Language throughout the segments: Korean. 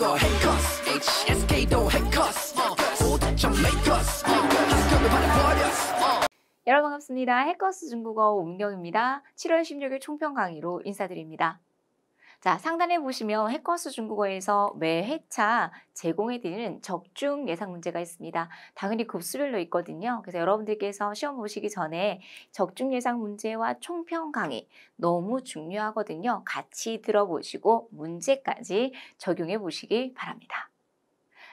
거 해커스 HSK도 해커스 오득점 메이커스 학교도 받아버렸 여러분 반갑습니다. 해커스 중국어 오경입니다 7월 16일 총평 강의로 인사드립니다. 자, 상단에 보시면 해커스 중국어에서 매 회차 제공해드리는 적중 예상 문제가 있습니다. 당연히 급수별로 있거든요. 그래서 여러분들께서 시험 보시기 전에 적중 예상 문제와 총평 강의 너무 중요하거든요. 같이 들어보시고 문제까지 적용해 보시기 바랍니다.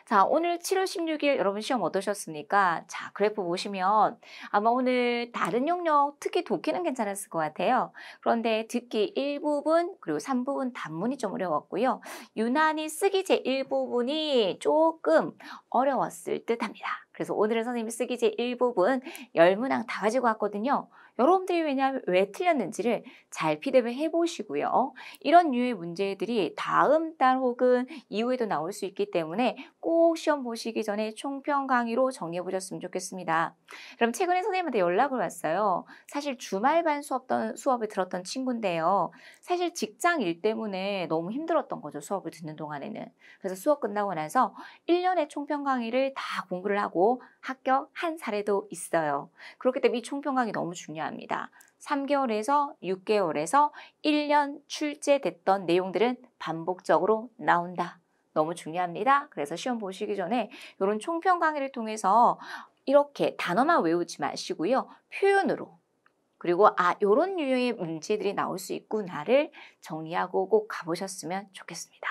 자, 오늘 7월 16일 여러분 시험 어떠셨습니까? 자, 그래프 보시면 아마 오늘 다른 영역, 특히 독해는 괜찮았을 것 같아요. 그런데 듣기 1부분, 그리고 3부분 단문이 좀 어려웠고요. 유난히 쓰기 제1부분이 조금 어려웠을 듯 합니다. 그래서 오늘은 선생님이 쓰기 제1부분 1 0문항다 가지고 왔거든요. 여러분들이 왜냐하면 왜 틀렸는지를 잘 피드백 해보시고요. 이런 류의 문제들이 다음 달 혹은 이후에도 나올 수 있기 때문에 꼭 시험 보시기 전에 총평 강의로 정리해 보셨으면 좋겠습니다. 그럼 최근에 선생님한테 연락을 왔어요. 사실 주말반 수업 던 수업을 들었던 친구인데요. 사실 직장 일 때문에 너무 힘들었던 거죠. 수업을 듣는 동안에는. 그래서 수업 끝나고 나서 1년의 총평 강의를 다 공부를 하고 합격한 사례도 있어요. 그렇기 때문에 이 총평강이 너무 중요합니다. 3개월에서 6개월에서 1년 출제됐던 내용들은 반복적으로 나온다. 너무 중요합니다. 그래서 시험 보시기 전에 이런 총평 강의를 통해서 이렇게 단어만 외우지 마시고요. 표현으로 그리고 아 이런 유형의 문제들이 나올 수 있구나를 정리하고 꼭 가보셨으면 좋겠습니다.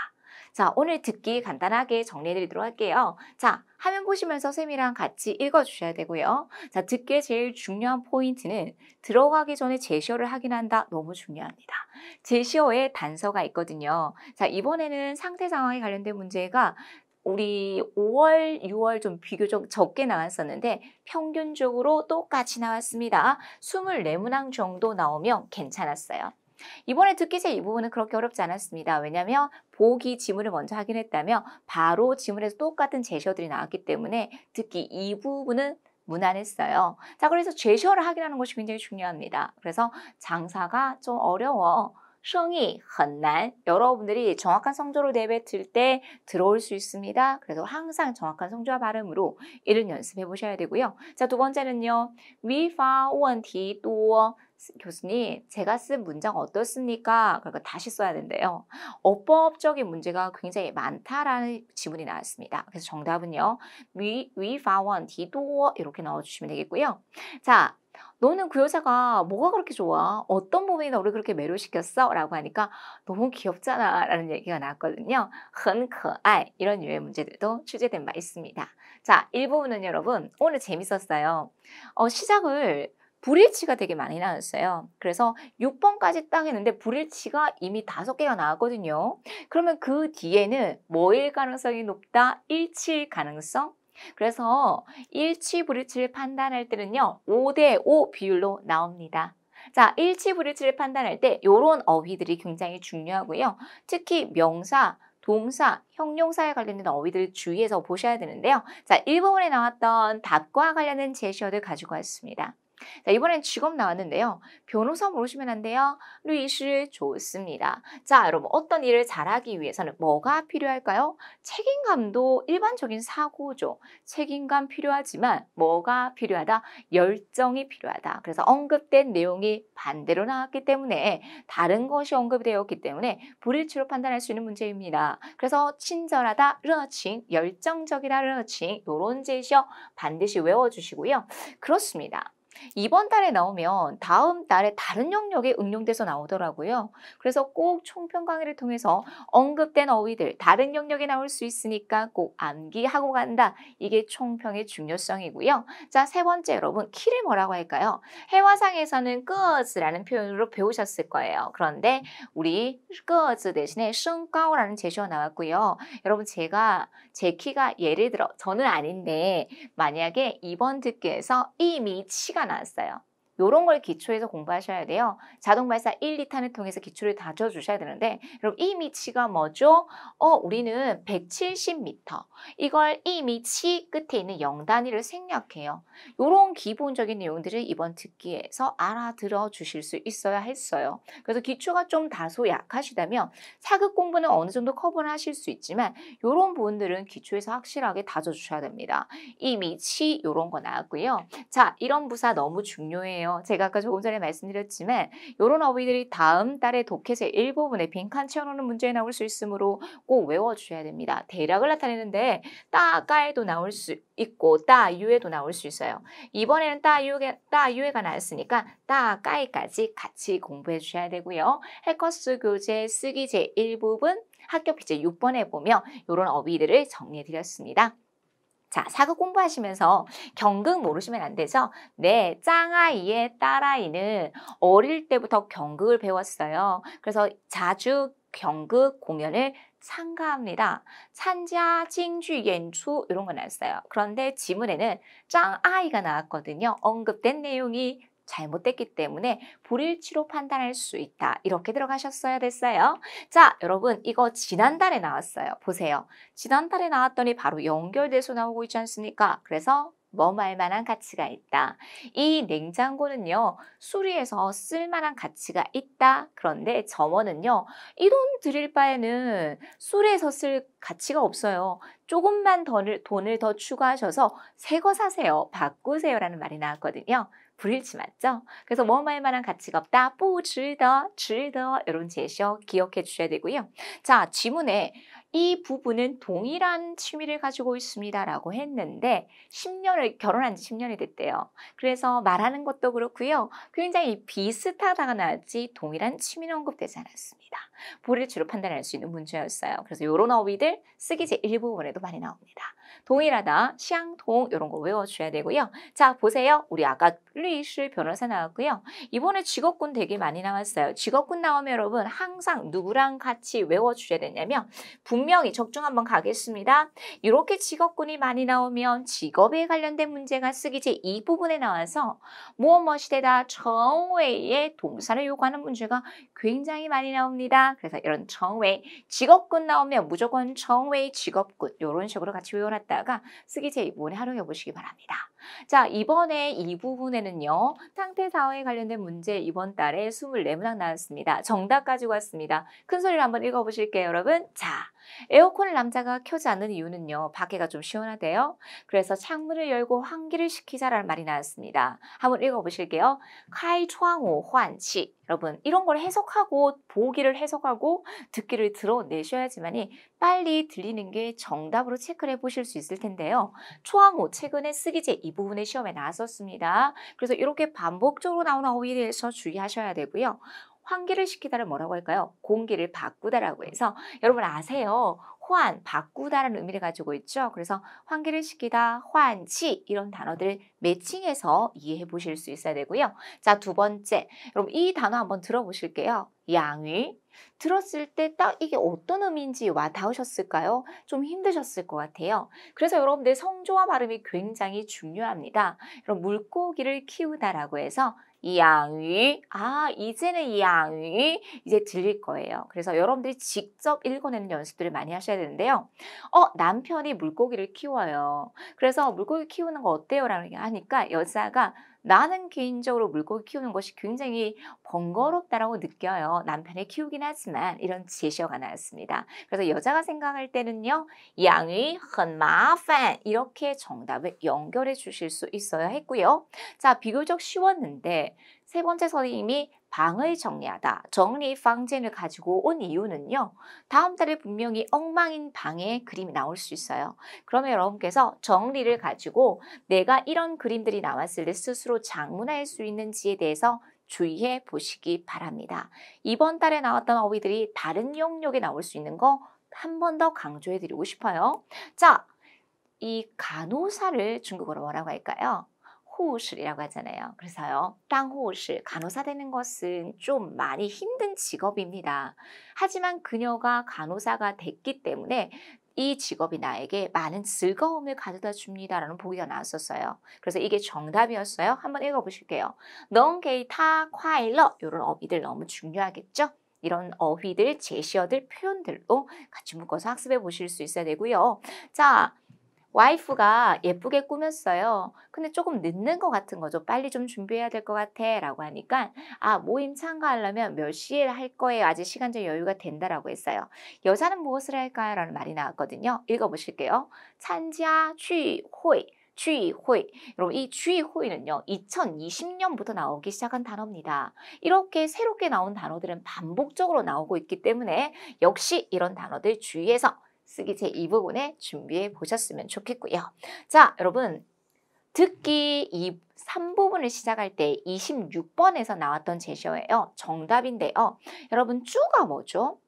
자, 오늘 듣기 간단하게 정리해드리도록 할게요. 자, 화면 보시면서 쌤이랑 같이 읽어주셔야 되고요. 자, 듣기의 제일 중요한 포인트는 들어가기 전에 제시어를 확인한다. 너무 중요합니다. 제시어에 단서가 있거든요. 자, 이번에는 상태 상황에 관련된 문제가 우리 5월, 6월 좀 비교적 적게 나왔었는데 평균적으로 똑같이 나왔습니다. 24문항 정도 나오면 괜찮았어요. 이번에 듣기제 이 부분은 그렇게 어렵지 않았습니다. 왜냐하면 보기 지문을 먼저 확인했다면 바로 지문에서 똑같은 제시어들이 나왔기 때문에 듣기 이 부분은 무난했어요. 자, 그래서 제시어를 확인하는 것이 굉장히 중요합니다. 그래서 장사가 좀 어려워. 성이 很난 여러분들이 정확한 성조를 내뱉을 때 들어올 수 있습니다. 그래서 항상 정확한 성조와 발음으로 이를 연습해 보셔야 되고요. 자, 두 번째는요. 위파 원티 多 교수님, 제가 쓴 문장 어떻습니까? 그러니까 다시 써야 된대요. 어법적인 문제가 굉장히 많다라는 질문이 나왔습니다. 그래서 정답은요. 위, 위파원 디도어 이렇게 넣어주시면 되겠고요. 자, 너는 그 여자가 뭐가 그렇게 좋아? 어떤 부분이 너를 그렇게 매료시켰어? 라고 하니까 너무 귀엽잖아 라는 얘기가 나왔거든요. 很可爱 이런 유의 문제들도 출제된 바 있습니다. 자, 1부분은 여러분 오늘 재밌었어요. 어, 시작을 불일치가 되게 많이 나왔어요. 그래서 6번까지 딱 했는데 불일치가 이미 5개가 나왔거든요. 그러면 그 뒤에는 뭐일 가능성이 높다? 일치일 가능성? 그래서 일치 불일치를 판단할 때는요. 5대 5 비율로 나옵니다. 자, 일치 불일치를 판단할 때 이런 어휘들이 굉장히 중요하고요. 특히 명사, 동사, 형용사에 관련된 어휘들을 주의해서 보셔야 되는데요. 자, 1번에 나왔던 답과 관련된 제시어를 가지고 왔습니다. 자, 이번엔 직업 나왔는데요. 변호사 모르시면 안 돼요. 루이시 좋습니다. 자, 여러분 어떤 일을 잘하기 위해서는 뭐가 필요할까요? 책임감도 일반적인 사고죠. 책임감 필요하지만 뭐가 필요하다? 열정이 필요하다. 그래서 언급된 내용이 반대로 나왔기 때문에 다른 것이 언급 되었기 때문에 불일치로 판단할 수 있는 문제입니다. 그래서 친절하다, 러칭, 열정적이다, 러칭 이런 제시어 반드시 외워주시고요. 그렇습니다. 이번 달에 나오면 다음 달에 다른 영역에 응용돼서 나오더라고요. 그래서 꼭 총평 강의를 통해서 언급된 어휘들 다른 영역에 나올 수 있으니까 꼭 암기하고 간다. 이게 총평의 중요성이고요. 자, 세 번째 여러분 키를 뭐라고 할까요? 해화상에서는 끝즈라는 표현으로 배우셨을 거예요. 그런데 우리 끄즈 대신에 승가오라는 제시어 나왔고요. 여러분 제가 제 키가 예를 들어 저는 아닌데 만약에 이번 듣기에서 이미치가 않았어요. 이런 걸 기초에서 공부하셔야 돼요. 자동 발사 1, 2탄을 통해서 기초를 다져 주셔야 되는데 여러분 이 미치가 뭐죠? 어, 우리는 170m. 이걸 이 미치 끝에 있는 0 단위를 생략해요. 이런 기본적인 내용들을 이번 듣기에서 알아들어 주실 수 있어야 했어요. 그래서 기초가 좀 다소 약하시다면 사극 공부는 어느 정도 커버를 하실 수 있지만 이런 부분들은 기초에서 확실하게 다져 주셔야 됩니다. 이 미치 이런 거 나왔고요. 자, 이런 부사 너무 중요해요. 하요 제가 아까 조금 전에 말씀드렸지만 이런 어휘들이 다음 달에 독해제 일부분에 빈칸 채워놓는 문제에 나올 수 있으므로 꼭 외워주셔야 됩니다. 대략을 나타내는데 따가에도 나올 수 있고 따유에도 나올 수 있어요. 이번에는 따유에, 따유에가 나왔으니까 따가에까지 같이 공부해 주셔야 되고요. 해커스 교재 쓰기 제1부분 합격 피제 6번에 보면 이런 어휘들을 정리해 드렸습니다. 자, 사극 공부하시면서 경극 모르시면 안 되죠? 네, 짱아이의 딸아이는 어릴 때부터 경극을 배웠어요. 그래서 자주 경극 공연을 참가합니다. 찬자, 징주, 연추 이런 거 나왔어요. 그런데 지문에는 짱아이가 나왔거든요. 언급된 내용이 잘못됐기 때문에 불일치로 판단할 수 있다. 이렇게 들어가셨어야 됐어요. 자, 여러분 이거 지난달에 나왔어요. 보세요. 지난달에 나왔더니 바로 연결돼서 나오고 있지 않습니까? 그래서 뭐말 만한 가치가 있다. 이 냉장고는요. 수리해서 쓸만한 가치가 있다. 그런데 점원은요. 이 돈 드릴 바에는 수리해서 쓸 가치가 없어요. 조금만 돈을, 돈을 더 추가하셔서 새 거 사세요. 바꾸세요라는 말이 나왔거든요. 불일치 맞죠? 그래서 뭐뭐할 만한 가치가 없다. 뽀즈더, 즐더 이런 제시어 기억해 주셔야 되고요. 자, 지문에 이 부부는 동일한 취미를 가지고 있습니다 라고 했는데 10년을 결혼한 지 10년이 됐대요. 그래서 말하는 것도 그렇고요. 굉장히 비슷하다가 나왔지 동일한 취미는 언급되지 않았습니다. 불일치로 판단할 수 있는 문제였어요. 그래서 이런 어휘들 쓰기 제1부분에도 많이 나옵니다. 동일하다, 샹동 이런 거 외워줘야 되고요. 자 보세요. 우리 아까 루이스 변호사 나왔고요. 이번에 직업군 되게 많이 나왔어요. 직업군 나오면 여러분 항상 누구랑 같이 외워줘야 되냐면 분명히 적중 한번 가겠습니다. 이렇게 직업군이 많이 나오면 직업에 관련된 문제가 쓰기 제이 부분에 나와서 무엇무엇이 되다 정외의 동사를 요구하는 문제가 굉장히 많이 나옵니다. 그래서 이런 정외 직업군 나오면 무조건 정외 직업군 이런 식으로 같이 외워라 담다가 쓰기 제2부분에 활용해 보시기 바랍니다. 자, 이번에 이 부분에는요. 상태 사화에 관련된 문제 이번 달에 24문항 나왔습니다. 정답 가지고 왔습니다. 큰 소리로 한번 읽어보실게요, 여러분. 자, 에어컨을 남자가 켜지 않는 이유는요. 밖에가 좀 시원하대요. 그래서 창문을 열고 환기를 시키자라는 말이 나왔습니다. 한번 읽어보실게요. 카이窗호 초 환시. 여러분, 이런 걸 해석하고 보기를 해석하고 듣기를 들어내셔야지만이 빨리 들리는 게 정답으로 체크를 해보실 수 있을 텐데요. 초항호 최근에 쓰기 제2 부분의 시험에 나왔었습니다. 그래서 이렇게 반복적으로 나오는 어휘에 대해서 주의하셔야 되고요. 환기를 시키다를 뭐라고 할까요? 공기를 바꾸다라고 해서 여러분 아세요? 환, 바꾸다라는 의미를 가지고 있죠. 그래서 환기를 시키다, 환치 이런 단어들 매칭해서 이해해 보실 수 있어야 되고요. 자, 두 번째. 여러분 이 단어 한번 들어보실게요. 양위, 들었을 때 딱 이게 어떤 의미인지 와 닿으셨을까요? 좀 힘드셨을 것 같아요. 그래서 여러분들 성조와 발음이 굉장히 중요합니다. 그럼 물고기를 키우다라고 해서 양위, 아 이제는 양위 이제 들릴 거예요. 그래서 여러분들이 직접 읽어내는 연습들을 많이 하셔야 되는데요. 어 남편이 물고기를 키워요. 그래서 물고기 키우는 거 어때요? 라고 하니까 여자가 나는 개인적으로 물고기 키우는 것이 굉장히 번거롭다라고 느껴요. 남편이 키우긴 하지만 이런 제시어가 나왔습니다. 그래서 여자가 생각할 때는요. 양이 헌마판 이렇게 정답을 연결해 주실 수 있어야 했고요. 자 비교적 쉬웠는데 세 번째 선생님이 방을 정리하다, 정리 방젠을 가지고 온 이유는요. 다음 달에 분명히 엉망인 방의 그림이 나올 수 있어요. 그러면 여러분께서 정리를 가지고 내가 이런 그림들이 나왔을 때 스스로 장문할 수 있는지에 대해서 주의해 보시기 바랍니다. 이번 달에 나왔던 어휘들이 다른 영역에 나올 수 있는 거 한 번 더 강조해 드리고 싶어요. 자, 이 간호사를 중국어로 뭐라고 할까요? 호우실이라고 하잖아요. 그래서요, 땅호우실, 간호사 되는 것은 좀 많이 힘든 직업입니다. 하지만 그녀가 간호사가 됐기 때문에 이 직업이 나에게 많은 즐거움을 가져다 줍니다라는 보기가 나왔었어요. 그래서 이게 정답이었어요. 한번 읽어보실게요. 넌게이타 콰일러 이런 어휘들 너무 중요하겠죠? 이런 어휘들, 제시어들, 표현들로 같이 묶어서 학습해 보실 수 있어야 되고요. 자, 와이프가 예쁘게 꾸몄어요. 근데 조금 늦는 것 같은 거죠. 빨리 좀 준비해야 될 것 같아 라고 하니까 아 모임 참가하려면 몇 시에 할 거예요. 아직 시간적 여유가 된다라고 했어요. 여자는 무엇을 할까요? 라는 말이 나왔거든요. 읽어보실게요. 찬지아 취호이 주의호이. 여러분 이 주의호이는요. 2020년부터 나오기 시작한 단어입니다. 이렇게 새롭게 나온 단어들은 반복적으로 나오고 있기 때문에 역시 이런 단어들 주의해서 쓰기 제2부분에 준비해 보셨으면 좋겠고요. 자, 여러분 듣기 2, 3부분을 시작할 때 26번에서 나왔던 제시어예요. 정답인데요. 여러분 쭈가 뭐죠?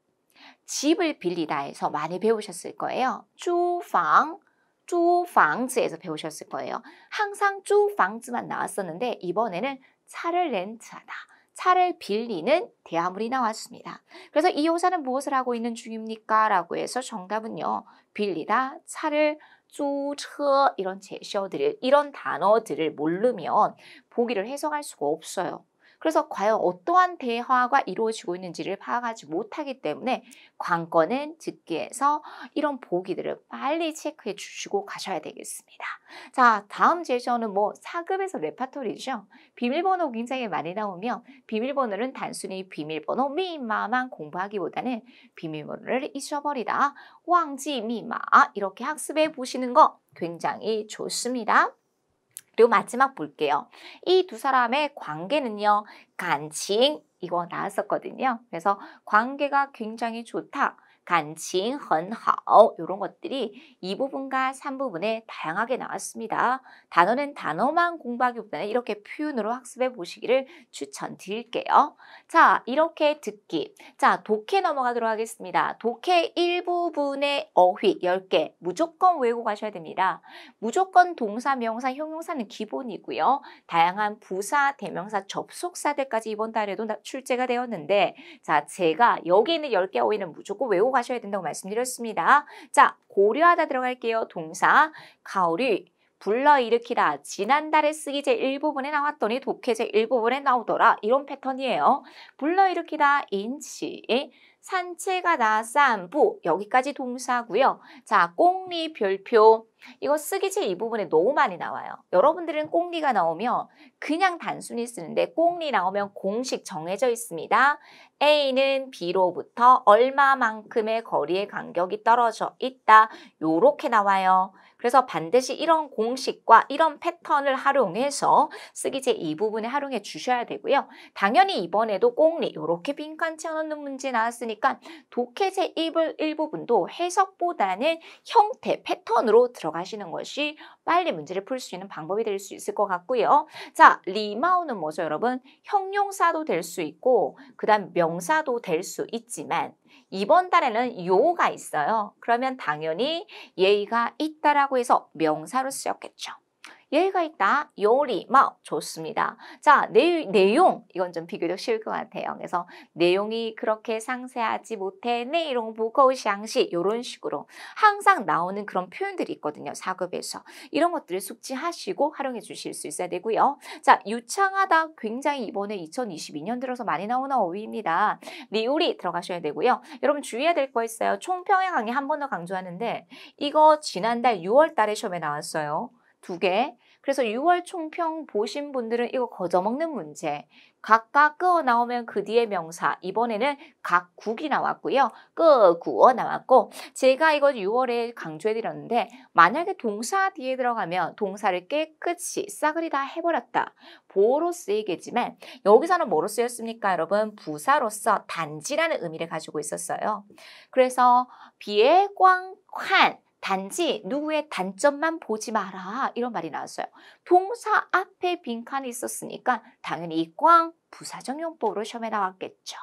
집을 빌리다에서 많이 배우셨을 거예요. 주방, 주방즈에서 배우셨을 거예요. 항상 주방즈만 나왔었는데 이번에는 차를 렌트하다. 차를 빌리는 대화물이 나왔습니다. 그래서 이 요사는 무엇을 하고 있는 중입니까? 라고 해서 정답은요. 빌리다, 차를 주처 이런 제시어들을 이런 단어들을 모르면 보기를 해석할 수가 없어요. 그래서 과연 어떠한 대화가 이루어지고 있는지를 파악하지 못하기 때문에 관건은 듣기에서 이런 보기들을 빨리 체크해 주시고 가셔야 되겠습니다. 자, 다음 제시어는 뭐 4급에서 레파토리죠. 비밀번호 굉장히 많이 나오며 비밀번호는 단순히 비밀번호 미마만 공부하기보다는 비밀번호를 잊어버리다, 왕지 미마 이렇게 학습해 보시는 거 굉장히 좋습니다. 그리고 마지막 볼게요. 이 두 사람의 관계는요. 간칭 이거 나왔었거든요. 그래서 관계가 굉장히 좋다. 간칭, 헌하오 이런 것들이 이부분과 3부분에 다양하게 나왔습니다. 단어는 단어만 공부하기보다는 이렇게 표현으로 학습해 보시기를 추천드릴게요. 자, 이렇게 듣기. 자, 독해 넘어가도록 하겠습니다. 독해 1부분의 어휘 10개 무조건 외우고 가셔야 됩니다. 무조건 동사, 명사, 형용사는 기본이고요. 다양한 부사, 대명사, 접속사들까지 이번 달에도 출제가 되었는데 자, 제가 여기 있는 10개 어휘는 무조건 외우고 하셔야 된다고 말씀드렸습니다. 자, 고려하다 들어갈게요. 동사 가오리 불러일으키다. 지난달에 쓰기 제1부분에 나왔더니 독해 제1부분에 나오더라. 이런 패턴이에요. 불러일으키다 인치 산채가 나안부 여기까지 동사고요. 자, 꽁리 별표 이거 쓰기질 이 부분에 너무 많이 나와요. 여러분들은 꽁리가 나오면 그냥 단순히 쓰는데 꽁리 나오면 공식 정해져 있습니다. A는 B로부터 얼마만큼의 거리의 간격이 떨어져 있다. 요렇게 나와요. 그래서 반드시 이런 공식과 이런 패턴을 활용해서 쓰기 제2 부분에 활용해 주셔야 되고요. 당연히 이번에도 꽁리 이렇게 네, 빈칸채워놓는 문제 나왔으니까 독해 제1 일부분도 해석보다는 형태, 패턴으로 들어가시는 것이 빨리 문제를 풀 수 있는 방법이 될 수 있을 것 같고요. 자, 리마우는 뭐죠, 여러분? 형용사도 될 수 있고 그 다음 명사도 될 수 있지만 이번 달에는 요가 있어요. 그러면 당연히 예의가 있다라고 해서 명사로 쓰였겠죠. 예가 있다. 요리마 뭐, 좋습니다. 자, 내, 내용 이건 좀 비교적 쉬울 것 같아요. 그래서 내용이 그렇게 상세하지 못해 내용 보고 상시 이런 식으로 항상 나오는 그런 표현들이 있거든요. 사급에서 이런 것들을 숙지하시고 활용해 주실 수 있어야 되고요. 자, 유창하다 굉장히 이번에 2022년 들어서 많이 나오는 어휘입니다. 리우리 들어가셔야 되고요. 여러분 주의해야 될 거 있어요. 총평의 강의 한 번 더 강조하는데 이거 지난달 6월 달에 시험에 나왔어요. 두 개. 그래서 6월 총평 보신 분들은 이거 거저먹는 문제. 각각 끄어 나오면 그 뒤에 명사. 이번에는 각국이 나왔고요. 끄구어 나왔고 제가 이거 6월에 강조해드렸는데 만약에 동사 뒤에 들어가면 동사를 깨끗이 싸그리 다 해버렸다. 보로 쓰이겠지만 여기서는 뭐로 쓰였습니까? 여러분 부사로서 단지라는 의미를 가지고 있었어요. 그래서 비에 꽝한 단지 누구의 단점만 보지 마라 이런 말이 나왔어요. 동사 앞에 빈칸이 있었으니까 당연히 이꽝 부사정용법으로 시험에 나왔겠죠.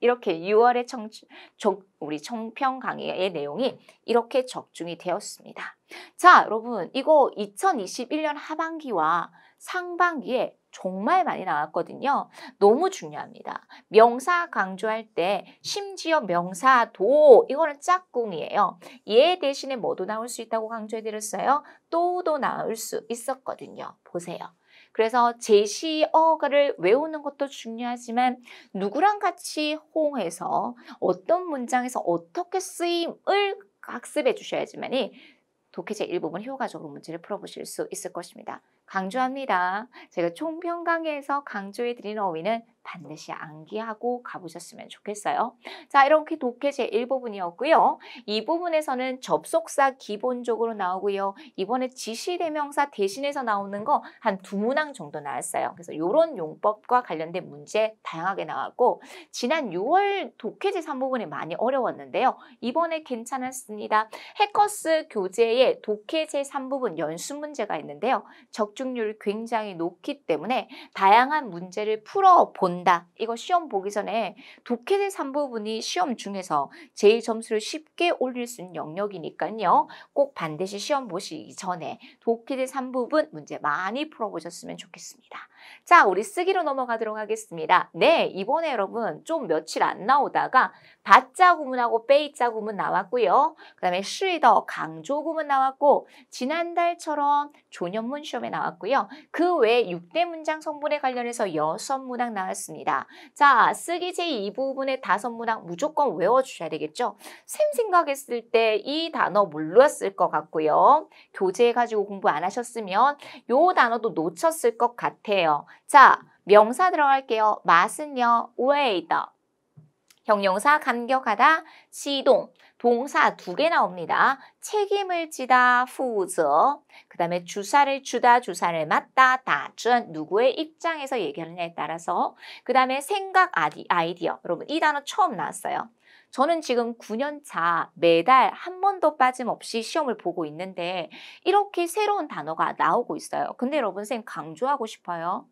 이렇게 6월의 청, 정, 우리 청평 강의의 내용이 이렇게 적중이 되었습니다. 자, 여러분 이거 2021년 하반기와 상반기에 정말 많이 나왔거든요. 너무 중요합니다. 명사 강조할 때 심지어 명사도 이거는 짝꿍이에요. 얘 대신에 뭐도 나올 수 있다고 강조해드렸어요. 또도 나올 수 있었거든요. 보세요. 그래서 제시어를 외우는 것도 중요하지만 누구랑 같이 호응해서 어떤 문장에서 어떻게 쓰임을 학습해 주셔야지만이 독해제 일부분 효과적으로 문제를 풀어보실 수 있을 것입니다. 강조합니다. 제가 총평 강에서 강조해드리는 어휘는 반드시 암기하고 가보셨으면 좋겠어요. 자, 이렇게 독해 제1부분이었고요. 이 부분에서는 접속사 기본적으로 나오고요. 이번에 지시대명사 대신해서 나오는 거 한 두 문항 정도 나왔어요. 그래서 이런 용법과 관련된 문제 다양하게 나왔고 지난 6월 독해 제3부분이 많이 어려웠는데요. 이번에 괜찮았습니다. 해커스 교재에 독해 제3부분 연습 문제가 있는데요. 적중률 굉장히 높기 때문에 다양한 문제를 풀어본 간다. 이거 시험 보기 전에 독해제 3부분이 시험 중에서 제일 점수를 쉽게 올릴 수 있는 영역이니까요. 꼭 반드시 시험 보시기 전에 독해제 3부분 문제 많이 풀어보셨으면 좋겠습니다. 자, 우리 쓰기로 넘어가도록 하겠습니다. 네, 이번에 여러분 좀 며칠 안 나오다가 받자 구문하고 빼이자 구문 나왔고요. 그 다음에 시더 강조 구문 나왔고 지난달처럼 조년문 시험에 나왔고요. 그 외에 6대 문장 성분에 관련해서 여섯 문항 나왔습니다. 자, 쓰기 제2 부분의 다섯 문항 무조건 외워주셔야 되겠죠. 쌤 생각했을 때 이 단어 몰랐을 것 같고요. 교재 가지고 공부 안 하셨으면 요 단어도 놓쳤을 것 같아요. 있어요. 자, 명사 들어갈게요. 맛은요, 웨이더. 형용사 감격하다, 시동, 동사 두 개 나옵니다. 책임을 지다, 후저. 그 다음에 주사를 주다, 주사를 맞다, 다전 누구의 입장에서 얘기하느냐에 따라서. 그 다음에 생각 아이디어. 여러분, 이 단어 처음 나왔어요. 저는 지금 9년 차 매달 한 번도 빠짐없이 시험을 보고 있는데 이렇게 새로운 단어가 나오고 있어요. 근데 여러분 쌤 강조하고 싶어요.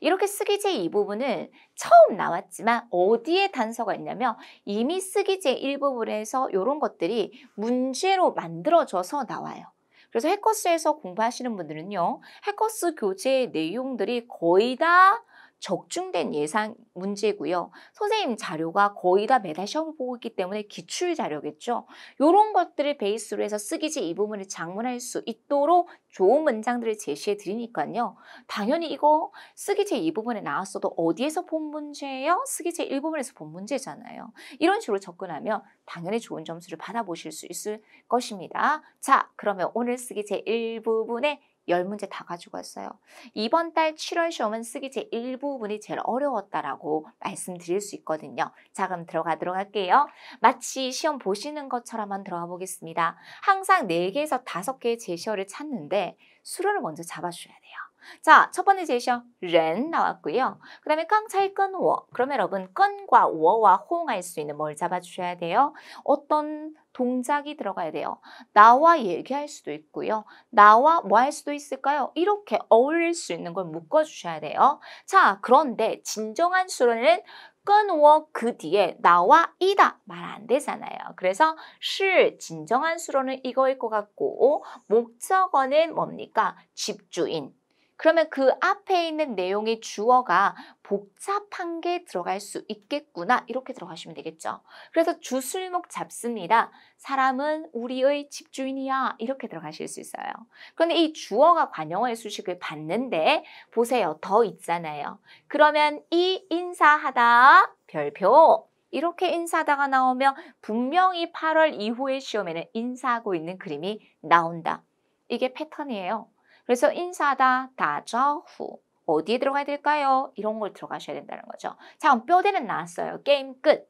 이렇게 쓰기제 이 부분은 처음 나왔지만 어디에 단서가 있냐면 이미 쓰기제 1부분에서 이런 것들이 문제로 만들어져서 나와요. 그래서 해커스에서 공부하시는 분들은요. 해커스 교재의 내용들이 거의 다 적중된 예상 문제고요. 선생님 자료가 거의 다 매달 시험 보기 고있 때문에 기출 자료겠죠. 이런 것들을 베이스로 해서 쓰기지 이 부분을 장문할 수 있도록 좋은 문장들을 제시해 드리니까요. 당연히 이거 쓰기제 2부분에 나왔어도 어디에서 본 문제예요? 쓰기제 1부분에서 본 문제잖아요. 이런 식으로 접근하면 당연히 좋은 점수를 받아보실 수 있을 것입니다. 자, 그러면 오늘 쓰기제 1부분에 열문제 다 가지고 왔어요. 이번 달 7월 시험은 쓰기 제1부분이 제일 어려웠다라고 말씀드릴 수 있거든요. 자 그럼 들어가도록 할게요. 마치 시험 보시는 것처럼 한 들어가 보겠습니다. 항상 4개에서 5개의 제시어를 찾는데 수로를 먼저 잡아줘야 돼요. 자, 첫 번째 제시어 렌 나왔고요. 그 다음에 깡차이 끈워. 그러면 여러분 끈과 워와 호응할 수 있는 뭘 잡아주셔야 돼요. 어떤 동작이 들어가야 돼요. 나와 얘기할 수도 있고요. 나와 뭐 할 수도 있을까요? 이렇게 어울릴 수 있는 걸 묶어주셔야 돼요. 자, 그런데 진정한 수로는 끈워 그 뒤에 나와 이다 말 안 되잖아요. 그래서 실 진정한 수로는 이거일 것 같고 목적어는 뭡니까? 집주인 그러면 그 앞에 있는 내용의 주어가 복잡한 게 들어갈 수 있겠구나 이렇게 들어가시면 되겠죠. 그래서 주술목 잡습니다. 사람은 우리의 집주인이야 이렇게 들어가실 수 있어요. 그런데 이 주어가 관용어의 수식을 받는데 보세요. 더 있잖아요. 그러면 이 인사하다 별표 이렇게 인사다가 하 나오면 분명히 8월 이후의 시험에는 인사하고 있는 그림이 나온다. 이게 패턴이에요. 그래서 인사다, 다자후 어디에 들어가야 될까요? 이런 걸 들어가셔야 된다는 거죠. 자, 뼈대는 나왔어요. 게임 끝.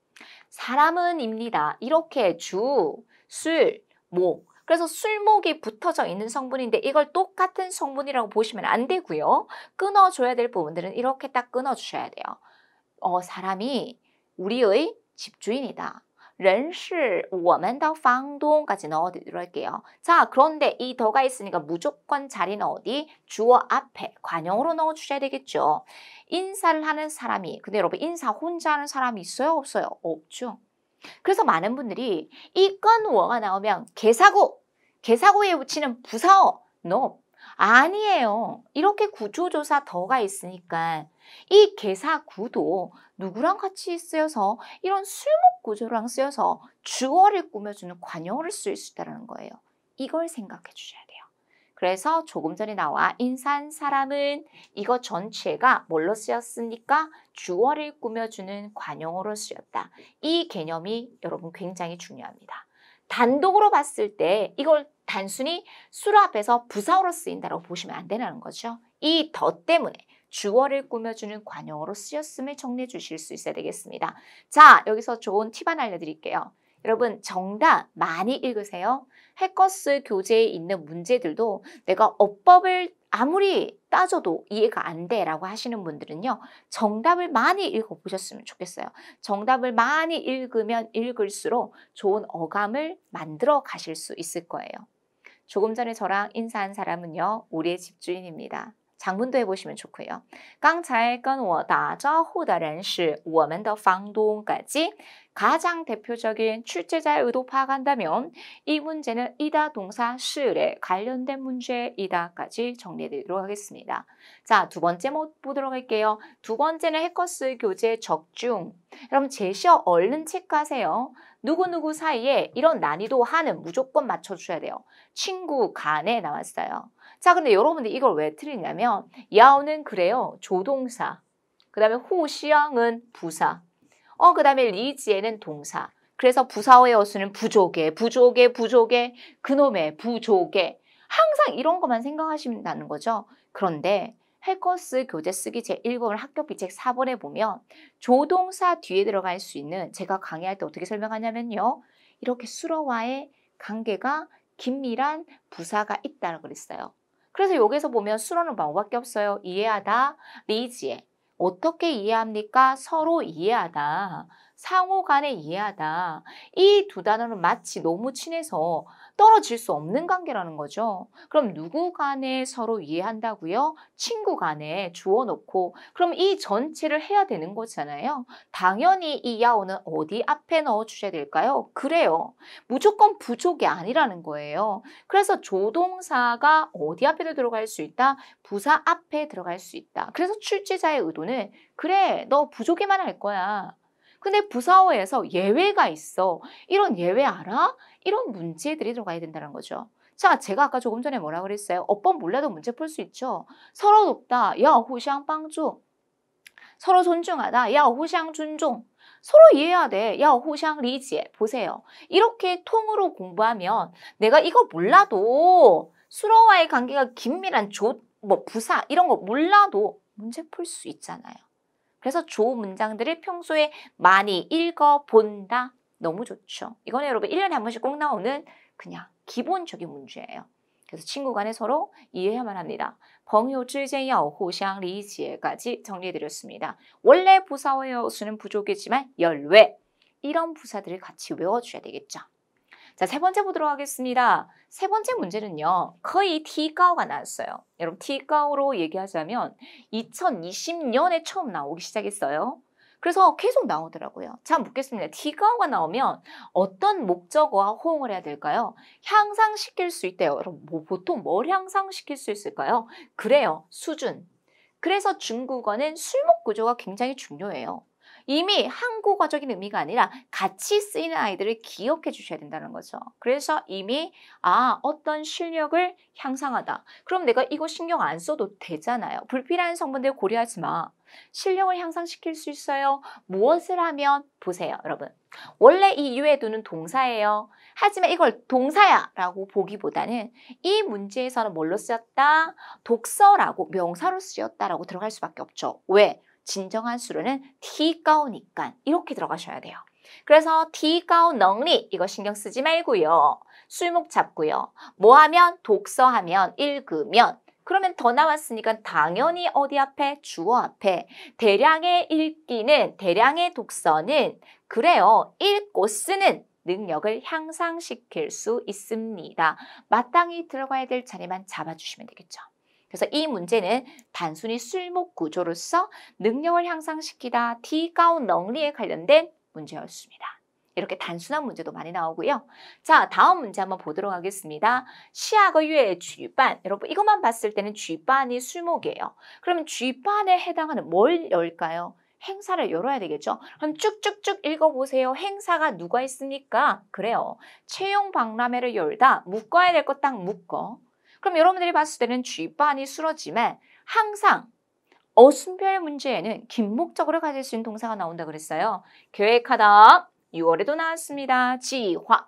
사람은 입니다. 이렇게 주, 술, 목. 그래서 술목이 붙어져 있는 성분인데 이걸 똑같은 성분이라고 보시면 안 되고요. 끊어줘야 될 부분들은 이렇게 딱 끊어주셔야 돼요. 어, 사람이 우리의 집주인이다. 렌시 워맨더 방동까지 넣어드리도록 할게요. 자, 그런데 이 더가 있으니까 무조건 자리는 어디? 주어 앞에 관용으로 넣어주셔야 되겠죠. 인사를 하는 사람이, 근데 여러분 인사 혼자 하는 사람이 있어요? 없어요? 없죠. 그래서 많은 분들이 이 건워가 나오면 개사고, 개사고에 붙이는 부사어, n 아니에요. 이렇게 구조조사 더가 있으니까 이 개사구도 누구랑 같이 쓰여서 이런 술목 구조랑 쓰여서 주어를 꾸며주는 관용어를 쓸 수 있다는 거예요. 이걸 생각해 주셔야 돼요. 그래서 조금 전에 나와 인산 사람은 이거 전체가 뭘로 쓰였습니까? 주어를 꾸며주는 관용어로 쓰였다. 이 개념이 여러분 굉장히 중요합니다. 단독으로 봤을 때 이걸 단순히 술 앞에서 부사어로 쓰인다고 보시면 안 되는 거죠. 이 더 때문에 주어를 꾸며주는 관용어로 쓰였음을 정리해 주실 수 있어야 되겠습니다. 자, 여기서 좋은 팁 하나 알려드릴게요. 여러분 정답 많이 읽으세요. 해커스 교재에 있는 문제들도 내가 어법을 아무리 따져도 이해가 안돼 라고 하시는 분들은요. 정답을 많이 읽어보셨으면 좋겠어요. 정답을 많이 읽으면 읽을수록 좋은 어감을 만들어 가실 수 있을 거예요. 조금 전에 저랑 인사한 사람은요. 우리의 집주인입니다. 장문도 해보시면 좋고요. 깡잘 건워 다招呼的人是我们的 房东까지 가장 대표적인 출제자의 의도 파악한다면 이 문제는 이다 동사 실에 관련된 문제이다까지 정리해드리도록 하겠습니다. 자, 두 번째 못 보도록 할게요. 두 번째는 해커스 교재 적중. 여러분 제시어 얼른 체크세요 누구누구 사이에 이런 난이도 하는 무조건 맞춰주셔야 돼요. 친구 간에 나왔어요. 자, 근데 여러분들 이걸 왜 틀리냐면 야오는 그래요. 조동사. 그 다음에 호시양은 부사. 어, 그 다음에 리지에는 동사. 그래서 부사어의 어수는 부족해, 부족해, 부족해, 그놈의 부족해. 항상 이런 것만 생각하신다는 거죠. 그런데 헬커스 교재 쓰기 제1권을 학교 비책 4번에 보면 조동사 뒤에 들어갈 수 있는 제가 강의할 때 어떻게 설명하냐면요. 이렇게 수로와의 관계가 긴밀한 부사가 있다고 그랬어요. 그래서 여기서 보면 수로는 뭐밖에 없어요. 이해하다, 리지에. 어떻게 이해합니까? 서로 이해하다. 상호 간에 이해하다. 이 두 단어는 마치 너무 친해서 떨어질 수 없는 관계라는 거죠. 그럼 누구 간에 서로 이해한다고요? 친구 간에 주워놓고 그럼 이 전체를 해야 되는 거잖아요. 당연히 이 야오는 어디 앞에 넣어주셔야 될까요? 그래요. 무조건 부족이 아니라는 거예요. 그래서 조동사가 어디 앞에도 들어갈 수 있다? 부사 앞에 들어갈 수 있다. 그래서 출제자의 의도는 그래 너 부족이만 할 거야. 근데 부사어에서 예외가 있어. 이런 예외 알아? 이런 문제들이 들어가야 된다는 거죠. 자, 제가 아까 조금 전에 뭐라 그랬어요? 어법 몰라도 문제 풀 수 있죠. 서로 돕다. 야, 호시앙 빵주. 서로 존중하다. 야, 호시앙 존중. 서로 이해해야 돼. 야, 호샹 리지 보세요. 이렇게 통으로 공부하면 내가 이거 몰라도 수로와의 관계가 긴밀한 조, 뭐 부사 이런 거 몰라도 문제 풀 수 있잖아요. 그래서 좋은 문장들을 평소에 많이 읽어본다. 너무 좋죠. 이거는 여러분 1년에 한 번씩 꼭 나오는 그냥 기본적인 문제예요. 그래서 친구 간에 서로 이해해야만 합니다. 벙요之间要互相理解까지 정리해드렸습니다. 원래 부사 외워 수는 부족이지만 열외 이런 부사들을 같이 외워줘야 되겠죠. 자, 세 번째 보도록 하겠습니다. 세 번째 문제는요. 거의 티가오가 나왔어요. 여러분 티가오로 얘기하자면 2020년에 처음 나오기 시작했어요. 그래서 계속 나오더라고요. 참 묻겠습니다. 디가오가 나오면 어떤 목적어와 호응을 해야 될까요? 향상시킬 수 있대요. 여러분, 뭐 보통 뭘 향상시킬 수 있을까요? 그래요. 수준. 그래서 중국어는 술목 구조가 굉장히 중요해요. 이미 한국어적인 의미가 아니라 같이 쓰이는 아이들을 기억해 주셔야 된다는 거죠. 그래서 이미 아 어떤 실력을 향상하다. 그럼 내가 이거 신경 안 써도 되잖아요. 불필요한 성분들 고려하지 마. 실력을 향상시킬 수 있어요. 무엇을 하면 보세요, 여러분. 원래 이 유에 두는 동사예요. 하지만 이걸 동사야라고 보기보다는 이 문제에서는 뭘로 쓰였다? 독서라고 명사로 쓰였다라고 들어갈 수밖에 없죠. 왜? 진정한 수로는 티가오니까 이렇게 들어가셔야 돼요. 그래서 티가오 넉리 이거 신경 쓰지 말고요. 수목 잡고요. 뭐 하면 독서하면 읽으면 그러면 더 나왔으니까 당연히 어디 앞에? 주어 앞에. 대량의 읽기는, 대량의 독서는 그래요. 읽고 쓰는 능력을 향상시킬 수 있습니다. 마땅히 들어가야 될 자리만 잡아주시면 되겠죠. 그래서 이 문제는 단순히 술목 구조로서 능력을 향상시키다, 디가운 넉리에 관련된 문제였습니다. 이렇게 단순한 문제도 많이 나오고요. 자, 다음 문제 한번 보도록 하겠습니다. 시아거유의 쥐반. 여러분, 이것만 봤을 때는 쥐반이 수목이에요. 그러면 쥐반에 해당하는 뭘 열까요? 행사를 열어야 되겠죠? 그럼 쭉쭉쭉 읽어보세요. 행사가 누가 있습니까? 그래요. 채용 박람회를 열다. 묶어야 될 것 딱 묶어. 그럼 여러분들이 봤을 때는 쥐반이 수러지만 항상 어순별 문제에는 긴 목적으로 가질 수 있는 동사가 나온다 그랬어요. 계획하다. 6월에도 나왔습니다. 지화.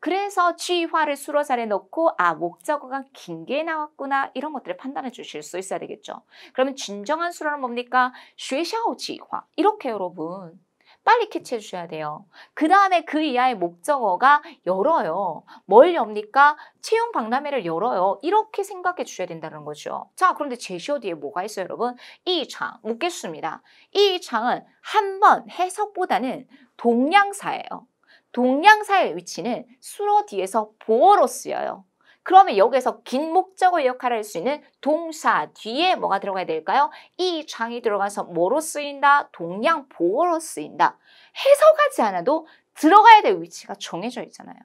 그래서 지화를 수로자리에 넣고 아 목적어가 긴 게 나왔구나 이런 것들을 판단해 주실 수 있어야 되겠죠. 그러면 진정한 수로는 뭡니까? 쉐샤오 지화 이렇게 여러분 빨리 캐치해 주셔야 돼요. 그 다음에 그 이하의 목적어가 열어요. 뭘 엽니까? 채용 박람회를 열어요. 이렇게 생각해 주셔야 된다는 거죠. 자, 그런데 제시어 뒤에 뭐가 있어요, 여러분? 이 장, 묻겠습니다. 이 장은 한 번 해석보다는 동양사예요. 동양사의 위치는 수로 뒤에서 보어로 쓰여요. 그러면 여기서 긴 목적을 역할을 할 수 있는 동사 뒤에 뭐가 들어가야 될까요? 이 장이 들어가서 뭐로 쓰인다? 동양 보어로 쓰인다. 해석하지 않아도 들어가야 될 위치가 정해져 있잖아요.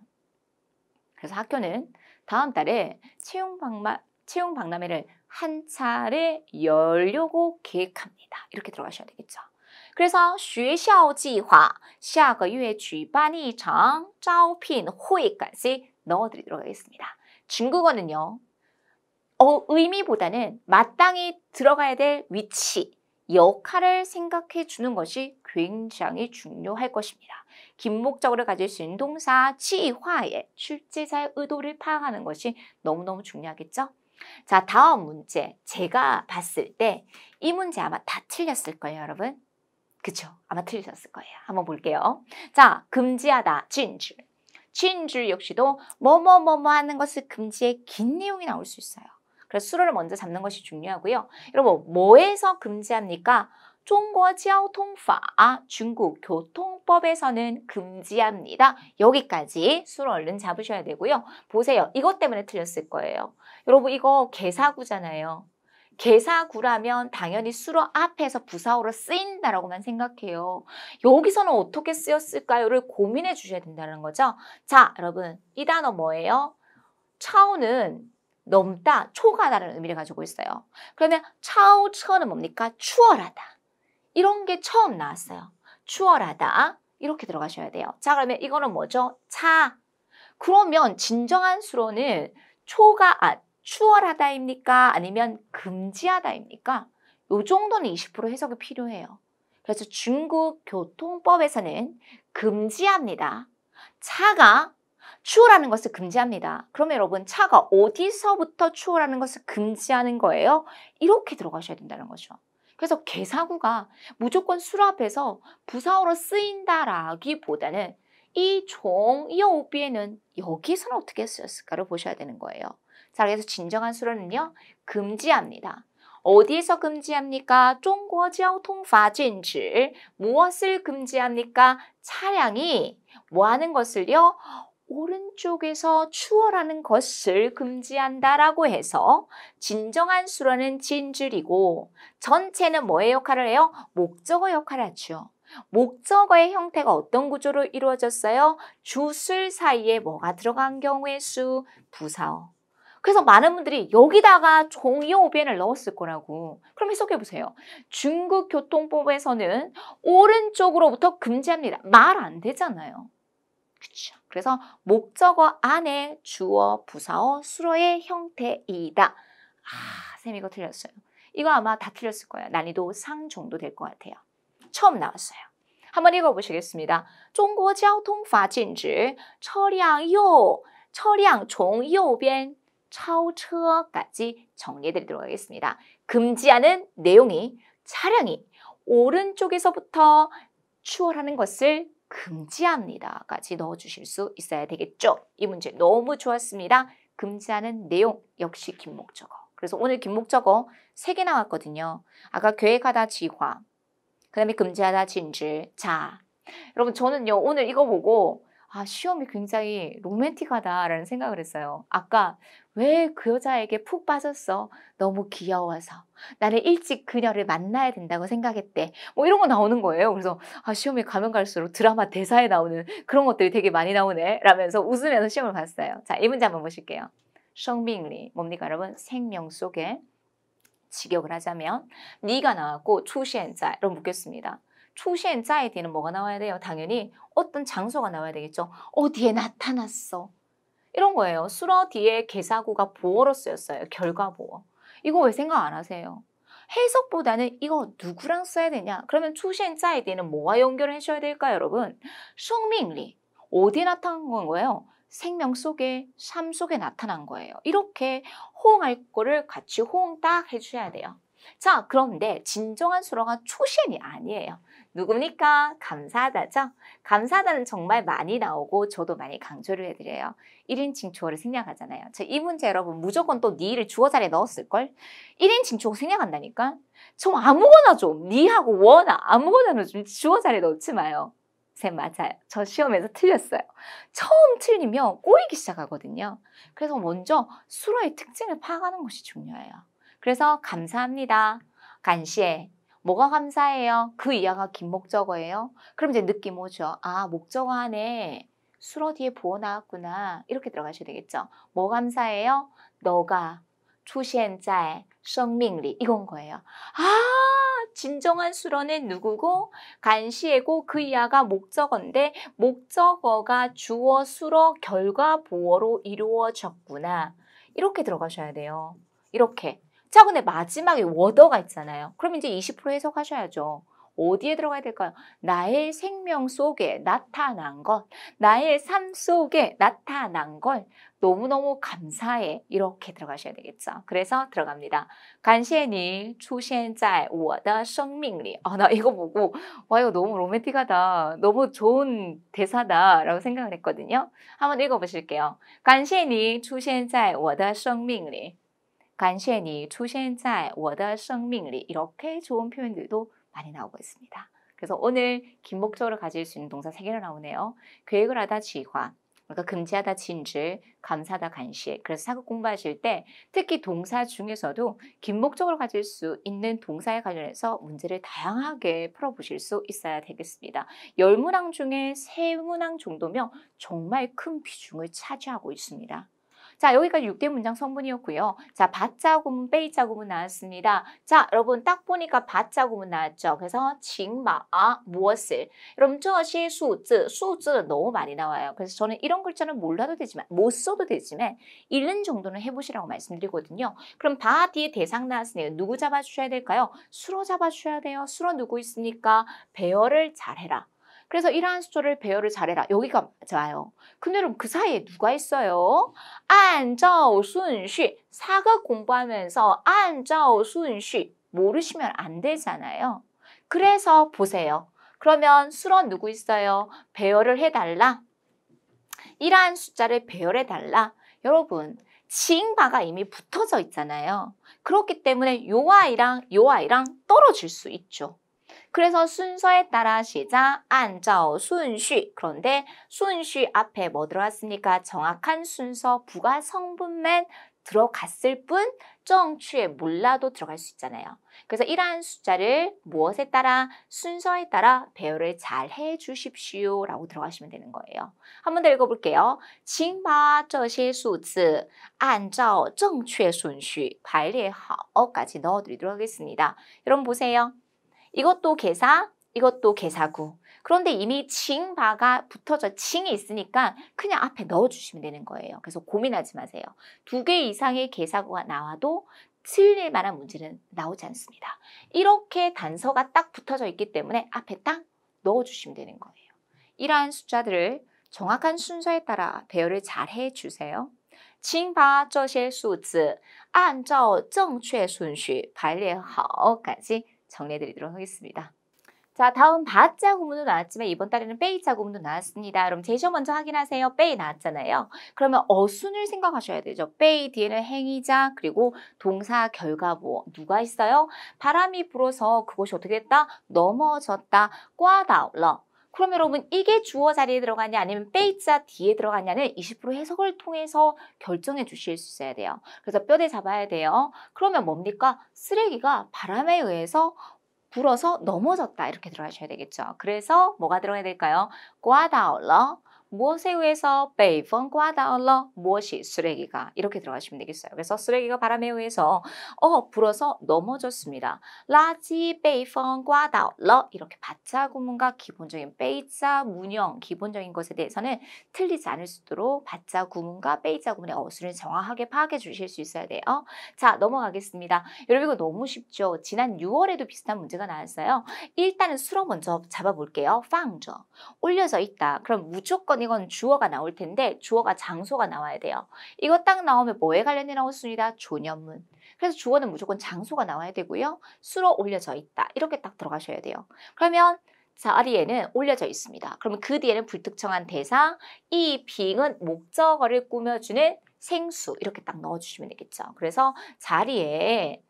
그래서 학교는 다음 달에 채용 박람회를 한 차례 열려고 계획합니다. 이렇게 들어가셔야 되겠죠. 그래서 学校计划下个月举办一场招聘会까지 넣어드리도록 하겠습니다. 중국어는요. 어, 의미보다는 마땅히 들어가야 될 위치, 역할을 생각해 주는 것이 굉장히 중요할 것입니다. 긴목적으로 가질 수 있는 동사, 치화의 출제자의 의도를 파악하는 것이 너무너무 중요하겠죠? 자, 다음 문제. 제가 봤을 때 이 문제 아마 다 틀렸을 거예요, 여러분. 그쵸? 아마 틀리셨을 거예요. 한번 볼게요. 자, 금지하다, 진주. 진인줄 역시도 뭐뭐뭐뭐 하는 것을 금지해 긴 내용이 나올 수 있어요. 그래서 수로를 먼저 잡는 것이 중요하고요. 여러분 뭐에서 금지합니까? 중국지하통파 아, 중국 교통법에서는 금지합니다. 여기까지 수로 얼른 잡으셔야 되고요. 보세요. 이것 때문에 틀렸을 거예요. 여러분 이거 개사구잖아요. 계사구라면 당연히 수로 앞에서 부사어로 쓰인다라고만 생각해요. 여기서는 어떻게 쓰였을까요를 고민해 주셔야 된다는 거죠. 자, 여러분 이 단어 뭐예요? 차오는 넘다, 초가다라는 의미를 가지고 있어요. 그러면 차오, 처는 뭡니까? 추월하다. 이런 게 처음 나왔어요. 추월하다. 이렇게 들어가셔야 돼요. 자, 그러면 이거는 뭐죠? 차. 그러면 진정한 수로는 초가, 아, 추월하다입니까? 아니면 금지하다입니까? 이 정도는 20% 해석이 필요해요. 그래서 중국 교통법에서는 금지합니다. 차가 추월하는 것을 금지합니다. 그러면 여러분 차가 어디서부터 추월하는 것을 금지하는 거예요? 이렇게 들어가셔야 된다는 거죠. 그래서 개사구가 무조건 수랍해서 부사어로 쓰인다라기보다는 이 종이어오비에는 여기서는 어떻게 쓰였을까를 보셔야 되는 거예요. 자, 그래서 진정한 수 술은요, 금지합니다. 어디에서 금지합니까? 중국交通法禁止 무엇을 금지합니까? 차량이 뭐 하는 것을요? 오른쪽에서 추월하는 것을 금지한다라고 해서 진정한 수로는 진줄이고 전체는 뭐의 역할을 해요? 목적어 역할을 하죠. 목적어의 형태가 어떤 구조로 이루어졌어요? 주술 사이에 뭐가 들어간 경우의 수, 부사어. 그래서 많은 분들이 여기다가 종이용 오비엔을 넣었을 거라고. 그럼 해석해 보세요. 중국 교통법에서는 오른쪽으로부터 금지합니다. 말 안 되잖아요. 그렇죠. 그래서 목적어 안에 주어, 부사어, 수로의 형태이다. 아, 쌤 이거 틀렸어요. 이거 아마 다 틀렸을 거예요. 난이도 상 정도 될 것 같아요. 처음 나왔어요. 한번 읽어보시겠습니다. 중국 교통法禁止车辆右车辆从右边 차오처까지 정리해드리도록 하겠습니다. 금지하는 내용이 차량이 오른쪽에서부터 추월하는 것을 금지합니다. 까지 넣어주실 수 있어야 되겠죠. 이 문제 너무 좋았습니다. 금지하는 내용 역시 긴목적어. 그래서 오늘 긴목적어 3개 나왔거든요. 아까 계획하다 지화, 그 다음에 금지하다 진질, 자. 여러분 저는요 오늘 이거 보고 아, 시험이 굉장히 로맨틱하다라는 생각을 했어요. 아까 왜 그 여자에게 푹 빠졌어? 너무 귀여워서. 나는 일찍 그녀를 만나야 된다고 생각했대. 뭐 이런 거 나오는 거예요. 그래서 아, 시험이 가면 갈수록 드라마 대사에 나오는 그런 것들이 되게 많이 나오네. 라면서 웃으면서 시험을 봤어요. 자, 이 문제 한번 보실게요. 성빙리 뭡니까 여러분? 생명 속에 직역을 하자면 니가 나왔고 출시엔자 이런 묶였습니다. 出现 자이디는 뭐가 나와야 돼요? 당연히 어떤 장소가 나와야 되겠죠. 어디에 나타났어. 이런 거예요. 수러 뒤에 계사구가 보어로 쓰였어요. 결과 보어. 이거 왜 생각 안 하세요? 해석보다는 이거 누구랑 써야 되냐? 그러면 출신 자이디는 뭐와 연결을 해줘야 될까요, 여러분? 성밍리 어디에 나타난 건 거예요? 생명 속에, 삶 속에 나타난 거예요. 이렇게 호응할 거를 같이 호응 딱 해줘야 돼요. 자, 그런데 진정한 수로가 초심이 아니에요. 누굽니까? 감사하다죠? 감사하다는 정말 많이 나오고 저도 많이 강조를 해드려요. 1인 칭초를 생략하잖아요. 저 이 문제 여러분 무조건 또 니를 주어 자리에 넣었을걸? 1인 칭초 생략한다니까? 좀 아무거나 좀 니하고 워나 아무거나 좀 주어 자리에 넣지 마요. 쌤 맞아요. 저 시험에서 틀렸어요. 처음 틀리면 꼬이기 시작하거든요. 그래서 먼저 수로의 특징을 파악하는 것이 중요해요. 그래서 감사합니다. 간시에 뭐가 감사해요? 그 이하가 긴 목적어예요. 그럼 이제 느낌 오죠. 아, 목적어 안에 수어 뒤에 부어 나왔구나. 이렇게 들어가셔야 되겠죠. 뭐 감사해요? 너가 출신在 생명리 이건 거예요. 아, 진정한 수어는 누구고 간시에고 그 이하가 목적어인데 목적어가 주어 수어 결과 보어로 이루어졌구나. 이렇게 들어가셔야 돼요. 이렇게 자, 근데 마지막에 워더가 있잖아요. 그럼 이제 20% 해석하셔야죠. 어디에 들어가야 될까요? 나의 생명 속에 나타난 것, 나의 삶 속에 나타난 걸 너무너무 감사해. 이렇게 들어가셔야 되겠죠. 그래서 들어갑니다. 간시엔이 출신在 我的生命里. 아, 나 이거 보고, 와, 이거 너무 로맨틱하다. 너무 좋은 대사다. 라고 생각을 했거든요. 한번 읽어보실게요. 간시엔이 출신在我的生命里. 간신히 추신자의 我的生命里 이렇게 좋은 표현들도 많이 나오고 있습니다. 그래서 오늘 긴목적으로 가질 수 있는 동사 3개가 나오네요. 계획을 하다 지화, 그러니까 금지하다 진질, 감사하다 간식. 그래서 사극 공부하실 때 특히 동사 중에서도 긴목적으로 가질 수 있는 동사에 관련해서 문제를 다양하게 풀어보실 수 있어야 되겠습니다. 열 문항 중에 세 문항 정도면 정말 큰 비중을 차지하고 있습니다. 자, 여기까지 6대 문장 성분이었고요. 자, 받자 구문, 빼이자 구문 나왔습니다. 자, 여러분 딱 보니까 받자 구문 나왔죠. 그래서 징마, 아, 무엇을. 여러분, 저시 수즈, 수즈는 너무 많이 나와요. 그래서 저는 이런 글자는 몰라도 되지만, 못 써도 되지만 읽는 정도는 해보시라고 말씀드리거든요. 그럼 바 뒤에 대상 나왔으니까 누구 잡아주셔야 될까요? 수로 잡아주셔야 돼요. 수로 누구 있습니까? 배열을 잘해라. 그래서 이러한 수초를 배열을 잘해라. 여기가 맞아요. 근데 여러분 그 사이에 누가 있어요? 안저 순시 사각 공부하면서 안저 순시 모르시면 안 되잖아요. 그래서 보세요. 그러면 수론 누구 있어요? 배열을 해달라. 이러한 숫자를 배열해달라. 여러분 지인바가 이미 붙어져 있잖아요. 그렇기 때문에 요 아이랑 요 아이랑 떨어질 수 있죠. 그래서 순서에 따라 시작, 안자오 순쉬. 그런데 순쉬 앞에 뭐 들어왔습니까? 정확한 순서, 부가 성분만 들어갔을 뿐 정취에 몰라도 들어갈 수 있잖아요. 그래서 이러한 숫자를 무엇에 따라 순서에 따라 배열을 잘 해주십시오 라고 들어가시면 되는 거예요. 한 번 더 읽어볼게요. 请把这些数字按照正确顺序排列好까지 넣어드리도록 하겠습니다. 여러분 보세요. 이것도 계사, 이것도 계사구. 그런데 이미 징바가 붙어져 징이 있으니까 그냥 앞에 넣어주시면 되는 거예요. 그래서 고민하지 마세요. 두 개 이상의 계사구가 나와도 틀릴 만한 문제는 나오지 않습니다. 이렇게 단서가 딱 붙어져 있기 때문에 앞에 딱 넣어주시면 되는 거예요. 이러한 숫자들을 정확한 순서에 따라 배열을 잘 해주세요. 请把这些数字按照正确顺序排列好까지 정리해드리도록 하겠습니다. 자 다음 바자 구문도 나왔지만 이번 달에는 빼이자 구문도 나왔습니다. 그럼 제시어 먼저 확인하세요. 빼이 나왔잖아요. 그러면 어순을 생각하셔야 되죠. 빼이 뒤에는 행위자 그리고 동사 결과보 누가 있어요? 바람이 불어서 그것이 어떻게 됐다? 넘어졌다. 꽈다러 그럼 여러분 이게 주어 자리에 들어가냐 아니면 빼이자 뒤에 들어가냐는 20% 해석을 통해서 결정해 주실 수 있어야 돼요. 그래서 뼈대 잡아야 돼요. 그러면 뭡니까? 쓰레기가 바람에 의해서 불어서 넘어졌다 이렇게 들어가셔야 되겠죠. 그래서 뭐가 들어가야 될까요? 꽈다올러 무엇에 의해서 베이번과 달러 무엇이 쓰레기가 이렇게 들어가시면 되겠어요. 그래서 쓰레기가 바람에 의해서 어 불어서 넘어졌습니다. 라지 베이번과 달러 이렇게 바자 구문과 기본적인 베이자 문형 기본적인 것에 대해서는 틀리지 않을 수 있도록 바자 구문과 베이자 구문의 어수를 정확하게 파악해 주실 수 있어야 돼요. 자 넘어가겠습니다. 여러분 이거 너무 쉽죠. 지난 6월에도 비슷한 문제가 나왔어요. 일단은 수로 먼저 잡아볼게요. 팡저 올려져 있다. 그럼 무조건 이건 주어가 나올 텐데 주어가 장소가 나와야 돼요. 이거 딱 나오면 뭐에 관련이 나왔습니다. 조년문. 그래서 주어는 무조건 장소가 나와야 되고요. 수로 올려져 있다. 이렇게 딱 들어가셔야 돼요. 그러면 자리에는 올려져 있습니다. 그러면 그 뒤에는 불특정한 대상, 이 빙은 목적어를 꾸며주는 생수 이렇게 딱 넣어주시면 되겠죠. 그래서 자리에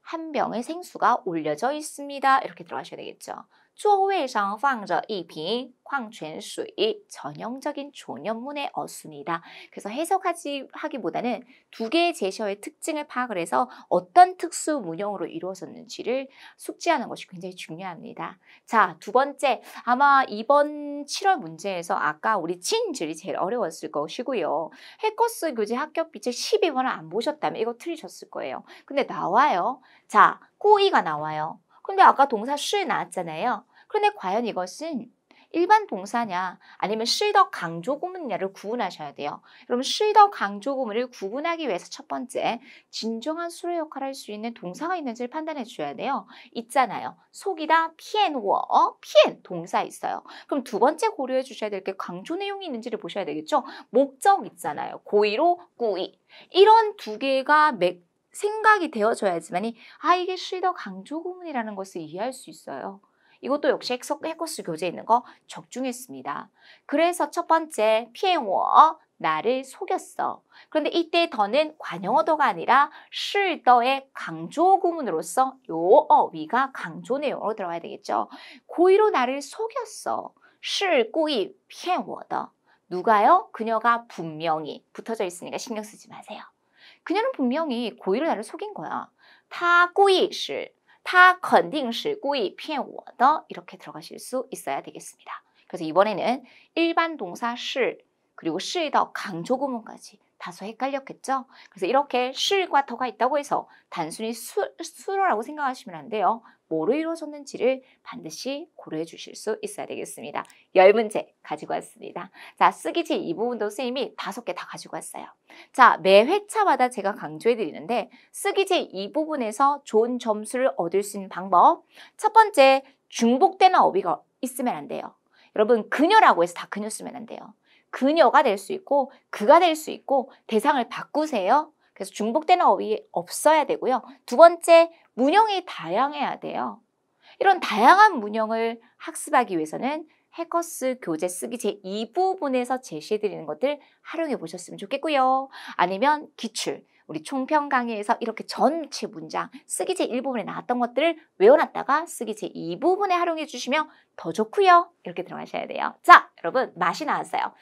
한 병의 생수가 올려져 있습니다. 이렇게 들어가셔야 되겠죠. 座상황放이一황矿수의 전형적인 존년문에얻습니다 그래서 해석하지 하기보다는 두 개의 제시어의 특징을 파악을 해서 어떤 특수 문형으로 이루어졌는지를 숙지하는 것이 굉장히 중요합니다. 자, 두 번째 아마 이번 7월 문제에서 아까 우리 친절이 제일 어려웠을 것이고요. 해커스 교재 합격빛을 12번을 안 보셨다면 이거 틀리셨을 거예요. 근데 나와요. 자, 꼬이가 나와요. 근데 아까 동사 실 나왔잖아요. 그런데 과연 이것은 일반 동사냐 아니면 쉴더 강조 고문냐를 구분하셔야 돼요. 여러분 쉴더 강조 고문을 구분하기 위해서 첫 번째 진정한 수로 역할을 할 수 있는 동사가 있는지를 판단해 줘야 돼요. 있잖아요. 속이다 피엔 워 어? 피엔 동사 있어요. 그럼 두 번째 고려해 주셔야 될 게 강조 내용이 있는지를 보셔야 되겠죠. 목적 있잖아요. 고의로 꾸이 이런 두 개가 맥 생각이 되어줘야지만이 아 이게 쉴더 강조 고문이라는 것을 이해할 수 있어요. 이것도 역시 핵소 해커스 교재에 있는 거 적중했습니다. 그래서 첫 번째, 피엔워 나를 속였어. 그런데 이때 더는 관용어도가 아니라 실더의 강조 구문으로서 요어 위가 강조 내용으로 들어가야 되겠죠. 고의로 나를 속였어. 실고이 피엔워더. 누가요? 그녀가 분명히 붙어져 있으니까 신경 쓰지 마세요. 그녀는 분명히 고의로 나를 속인 거야. 타故意是 他肯定是 꾸이 骗我的 이렇게 들어가실 수 있어야 되겠습니다. 그래서 이번에는 일반 동사 실 그리고 실 더 강조 구문까지 다소 헷갈렸겠죠? 그래서 이렇게 실과 더가 있다고 해서 단순히 수, 수로라고 생각하시면 안 돼요. 뭐로 이루어졌는지를 반드시 고려해 주실 수 있어야 되겠습니다. 열 문제 가지고 왔습니다. 자, 쓰기지 이 부분도 선생님이 다섯 개 다 가지고 왔어요. 자, 매 회차마다 제가 강조해 드리는데 쓰기지 이 부분에서 좋은 점수를 얻을 수 있는 방법 첫 번째, 중복되는 어휘가 있으면 안 돼요. 여러분, 그녀라고 해서 다 그녀 쓰면 안 돼요. 그녀가 될 수 있고, 그가 될 수 있고, 대상을 바꾸세요. 그래서 중복되는 어휘 없어야 되고요. 두 번째, 문형이 다양해야 돼요. 이런 다양한 문형을 학습하기 위해서는 해커스 교재 쓰기 제2부분에서 제시해드리는 것들 활용해 보셨으면 좋겠고요. 아니면 기출, 우리 총평 강의에서 이렇게 전체 문장 쓰기 제1부분에 나왔던 것들을 외워놨다가 쓰기 제2부분에 활용해 주시면 더 좋고요. 이렇게 들어가셔야 돼요. 자, 여러분 맛이 나왔어요.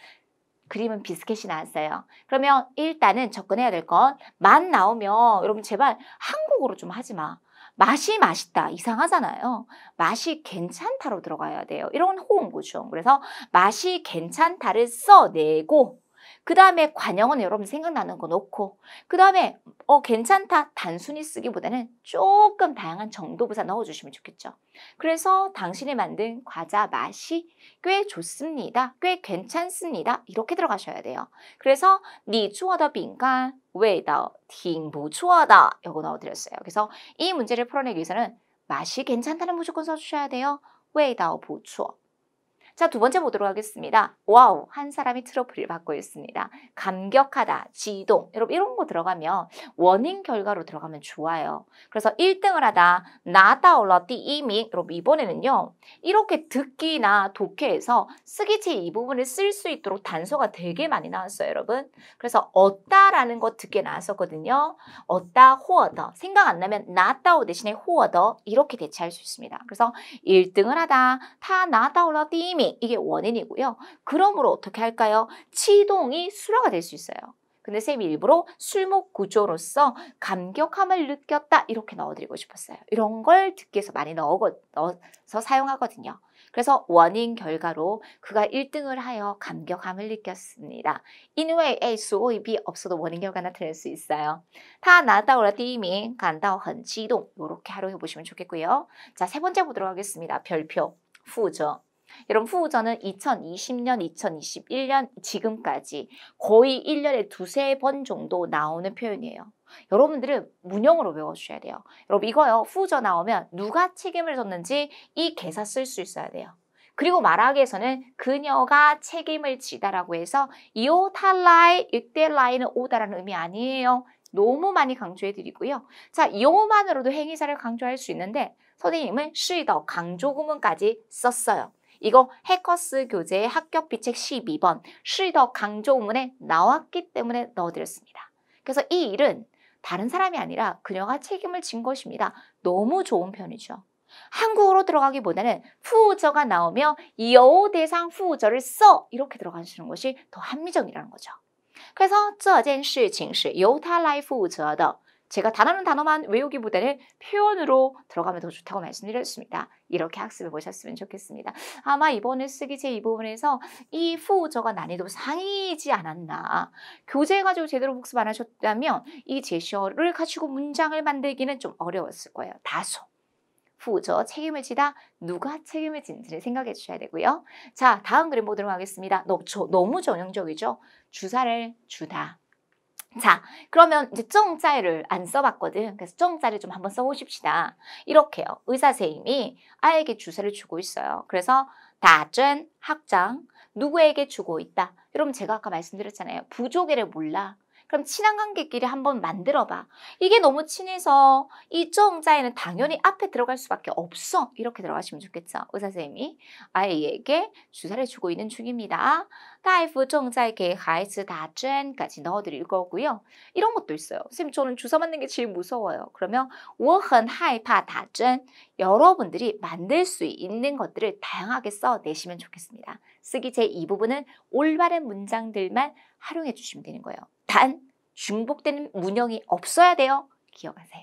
그림은 비스켓이 나왔어요. 그러면 일단은 접근해야 될건만 나오면 여러분 제발 한국어로 좀 하지 마. 맛이 맛있다 이상하잖아요. 맛이 괜찮다로 들어가야 돼요. 이런 호응구죠. 그래서 맛이 괜찮다를 써내고 그 다음에 관영은 여러분 생각나는 거놓고그 다음에 어 괜찮다 단순히 쓰기보다는 조금 다양한 정도부사 넣어주시면 좋겠죠. 그래서 당신이 만든 과자 맛이 꽤 좋습니다. 꽤 괜찮습니다. 이렇게 들어가셔야 돼요. 그래서 니做더 추 빈간 더道挺추错的 요거 넣어드렸어요. 그래서 이 문제를 풀어내기 위해서는 맛이 괜찮다는 무조건 써주셔야 돼요. 웨이더 道추错 자, 두 번째 보도록 하겠습니다. 와우, 한 사람이 트러플을 받고 있습니다. 감격하다, 지동, 여러분 이런 거 들어가면 원인 결과로 들어가면 좋아요. 그래서 1등을 하다, 나다올러띠 이밍, 여러분 이번에는요. 이렇게 듣기나 독해에서 쓰기체 이 부분을 쓸 수 있도록 단서가 되게 많이 나왔어요, 여러분. 그래서 얻다라는 거 듣게 나왔었거든요. 얻다, 호어더, 생각 안 나면 나다오 대신에 호어더 이렇게 대체할 수 있습니다. 그래서 1등을 하다, 타 나다올러띠 이밍, 이게 원인이고요. 그러므로 어떻게 할까요? 치동이 수라가 될 수 있어요. 근데 쌤이 일부러 술목 구조로서 감격함을 느꼈다 이렇게 넣어드리고 싶었어요. 이런 걸 듣기에서 많이 넣어, 서 사용하거든요. 그래서 원인 결과로 그가 1등을 하여 감격함을 느꼈습니다. 인웨이에 A 수의 B 없어도 원인 결과 나타낼 수 있어요. 다 나다오라 띠이밍 간다 헌지동 이렇게 하루 해보시면 좋겠고요. 자 세 번째 보도록 하겠습니다. 별표 후저 여러분 후우저는 2020년, 2021년 지금까지 거의 1년에 두세 번 정도 나오는 표현이에요. 여러분들은 문형으로 외워주셔야 돼요. 여러분 이거요. 후우저 나오면 누가 책임을 졌는지 이 개사 쓸 수 있어야 돼요. 그리고 말하기에서는 그녀가 책임을 지다라고 해서 이오탈라의 육대라인은 오다라는 의미 아니에요. 너무 많이 강조해 드리고요. 자, 이 요만으로도 행위사를 강조할 수 있는데 선생님은 시더 강조구문까지 썼어요. 이거 해커스 교재의 학교 비책 12번 쉬더 강조문에 나왔기 때문에 넣어드렸습니다. 그래서 이 일은 다른 사람이 아니라 그녀가 책임을 진 것입니다. 너무 좋은 편이죠. 한국어로 들어가기보다는 후우저가 나오며 여우 대상 후우저를 써 이렇게 들어가시는 것이 더 합리적이라는 거죠. 그래서 这件事情是由他来负责的。 제가 단어는 단어만 외우기보다는 표현으로 들어가면 더 좋다고 말씀드렸습니다. 이렇게 학습해 보셨으면 좋겠습니다. 아마 이번에 쓰기 제 이 부분에서 이 후저가 난이도 상이지 않았나. 교재 가지고 제대로 복습 안 하셨다면 이 제시어를 가지고 문장을 만들기는 좀 어려웠을 거예요. 다소. 후저 책임을 지다 누가 책임을 지는지를 생각해 주셔야 되고요. 자 다음 그림 보도록 하겠습니다. 너 저, 너무 전형적이죠. 주사를 주다. 자, 그러면 이제 정자를 안 써봤거든. 그래서 정자를 좀 한번 써보십시다. 이렇게요. 의사 선생님이 아에게 이 주사를 주고 있어요. 그래서 다전 학장 누구에게 주고 있다. 여러분 제가 아까 말씀드렸잖아요. 부족애를 몰라. 그럼 친한 관계끼리 한번 만들어봐. 이게 너무 친해서 이 조응자에는 당연히 앞에 들어갈 수밖에 없어. 이렇게 들어가시면 좋겠죠. 의사 선생님이 아이에게 주사를 주고 있는 중입니다. 다이프 조응자에게 하이스 다젠까지 넣어드릴 거고요. 이런 것도 있어요. 선생님 저는 주사 맞는 게 제일 무서워요. 그러면 워헌 하이파 다젠 여러분들이 만들 수 있는 것들을 다양하게 써내시면 좋겠습니다. 쓰기 제2부분은 올바른 문장들만 활용해 주시면 되는 거예요. 단 중복되는 문형이 없어야 돼요. 기억하세요.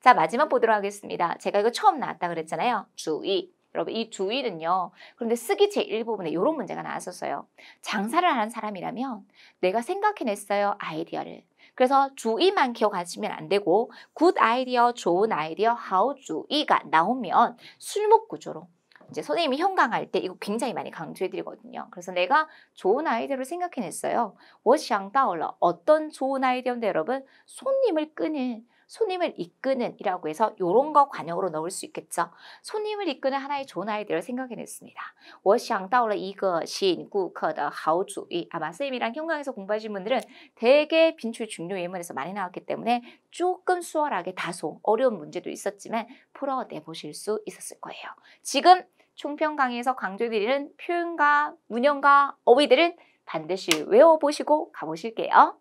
자 마지막 보도록 하겠습니다. 제가 이거 처음 나왔다 그랬잖아요. 주의. 여러분 이 주의는요. 그런데 쓰기 제1부분에 이런 문제가 나왔었어요. 장사를 하는 사람이라면 내가 생각해냈어요. 아이디어를. 그래서 주의만 기억하시면 안 되고 굿 아이디어, 좋은 아이디어, 하우 주의가 나오면 술목 구조로 이제 선생님이 형강할 때 이거 굉장히 많이 강조해드리거든요. 그래서 내가 좋은 아이디어를 생각해냈어요. 我想到了 어떤 좋은 아이디어인데 여러분 손님을 끄는 손님을 이끄는 이라고 해서 이런 거 관용으로 넣을 수 있겠죠. 손님을 이끄는 하나의 좋은 아이디어를 생각해냈습니다. 我想到了一个吸引顾客的好主意 아마 선생님이랑 형강에서 공부하신 분들은 대개 빈출 중요 예문에서 많이 나왔기 때문에 조금 수월하게 다소 어려운 문제도 있었지만 풀어내 보실 수 있었을 거예요. 지금 총평 강의에서 강조드리는 표현과 문형과 어휘들은 반드시 외워보시고 가보실게요.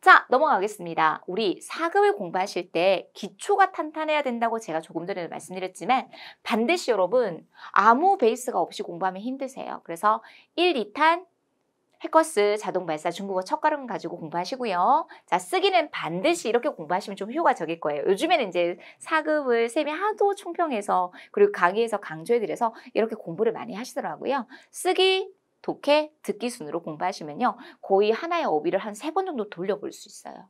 자, 넘어가겠습니다. 우리 4급을 공부하실 때 기초가 탄탄해야 된다고 제가 조금 전에 말씀드렸지만 반드시 여러분 아무 베이스가 없이 공부하면 힘드세요. 그래서 1, 2탄, 해커스 자동 발사 중국어 첫걸음 가지고 공부하시고요. 자, 쓰기는 반드시 이렇게 공부하시면 좀 효과적일 거예요. 요즘에는 이제 사급을 쌤이 하도 총평해서 그리고 강의에서 강조해드려서 이렇게 공부를 많이 하시더라고요. 쓰기, 독해, 듣기 순으로 공부하시면요. 거의 하나의 어휘를 한 세 번 정도 돌려볼 수 있어요.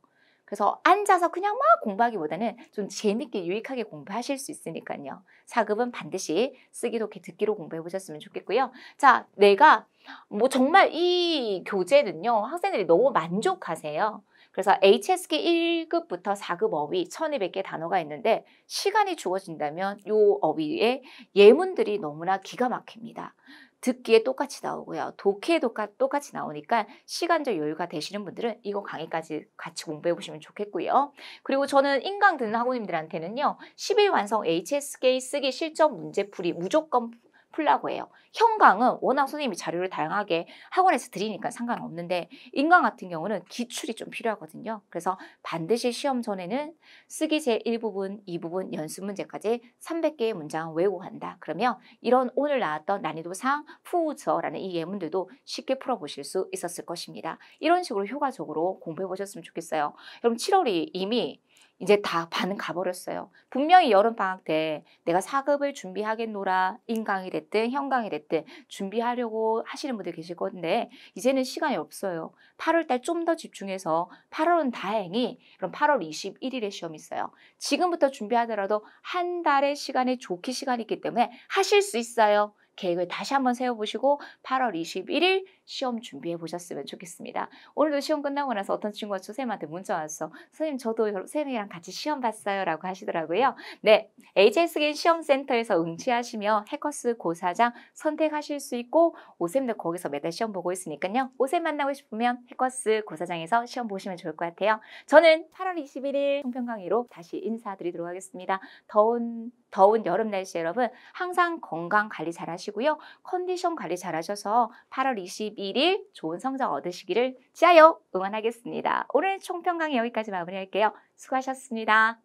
그래서 앉아서 그냥 막 공부하기보다는 좀 재밌게 유익하게 공부하실 수 있으니까요. 4급은 반드시 쓰기도 듣기로 공부해 보셨으면 좋겠고요. 자, 내가 뭐 정말 이 교재는요. 학생들이 너무 만족하세요. 그래서 HSK 1급부터 4급 어휘 1200개 단어가 있는데 시간이 주어진다면 이 어휘의 예문들이 너무나 기가 막힙니다. 듣기에 똑같이 나오고요. 독해도 똑같이 나오니까 시간적 여유가 되시는 분들은 이거 강의까지 같이 공부해 보시면 좋겠고요. 그리고 저는 인강 듣는 학우님들한테는요. 10일 완성 HSK 쓰기 실전 문제풀이 무조건 풀라고 해요. 형광은 워낙 선생님이 자료를 다양하게 학원에서 드리니까 상관없는데 인강 같은 경우는 기출이 좀 필요하거든요. 그래서 반드시 시험 전에는 쓰기 제1부분, 2부분, 연습 문제까지 300개의 문장을 외우한다. 그러면 이런 오늘 나왔던 난이도상 후우저라는 이 예문들도 쉽게 풀어보실 수 있었을 것입니다. 이런 식으로 효과적으로 공부해 보셨으면 좋겠어요. 여러 7월이 이미 이제 다반은 가버렸어요. 분명히 여름방학 때 내가 사급을 준비하겠노라 인강이 됐든 현강이 됐든 준비하려고 하시는 분들 계실 건데 이제는 시간이 없어요. 8월 달 좀 더 집중해서 8월은 다행히 그럼 8월 21일에 시험이 있어요. 지금부터 준비하더라도 한 달의 시간이 좋기 시간이기 있 때문에 하실 수 있어요. 계획을 다시 한번 세워보시고 8월 21일 시험 준비해 보셨으면 좋겠습니다. 오늘도 시험 끝나고 나서 어떤 친구가 선생님한테 문자 왔어. 선생님 저도 선생님이랑 같이 시험 봤어요 라고 하시더라고요. 네, HS개인 시험센터에서 응시하시며 해커스 고사장 선택하실 수 있고 오쌤도 거기서 매달 시험 보고 있으니까요. 오쌤 만나고 싶으면 해커스 고사장에서 시험 보시면 좋을 것 같아요. 저는 8월 21일 통평 강의로 다시 인사드리도록 하겠습니다. 더운 더운 여름 날씨 여러분 항상 건강 관리 잘 하시고요. 컨디션 관리 잘 하셔서 8월 22일 21일 좋은 성적 얻으시기를 지하여 응원하겠습니다. 오늘 총평강 여기까지 마무리할게요. 수고하셨습니다.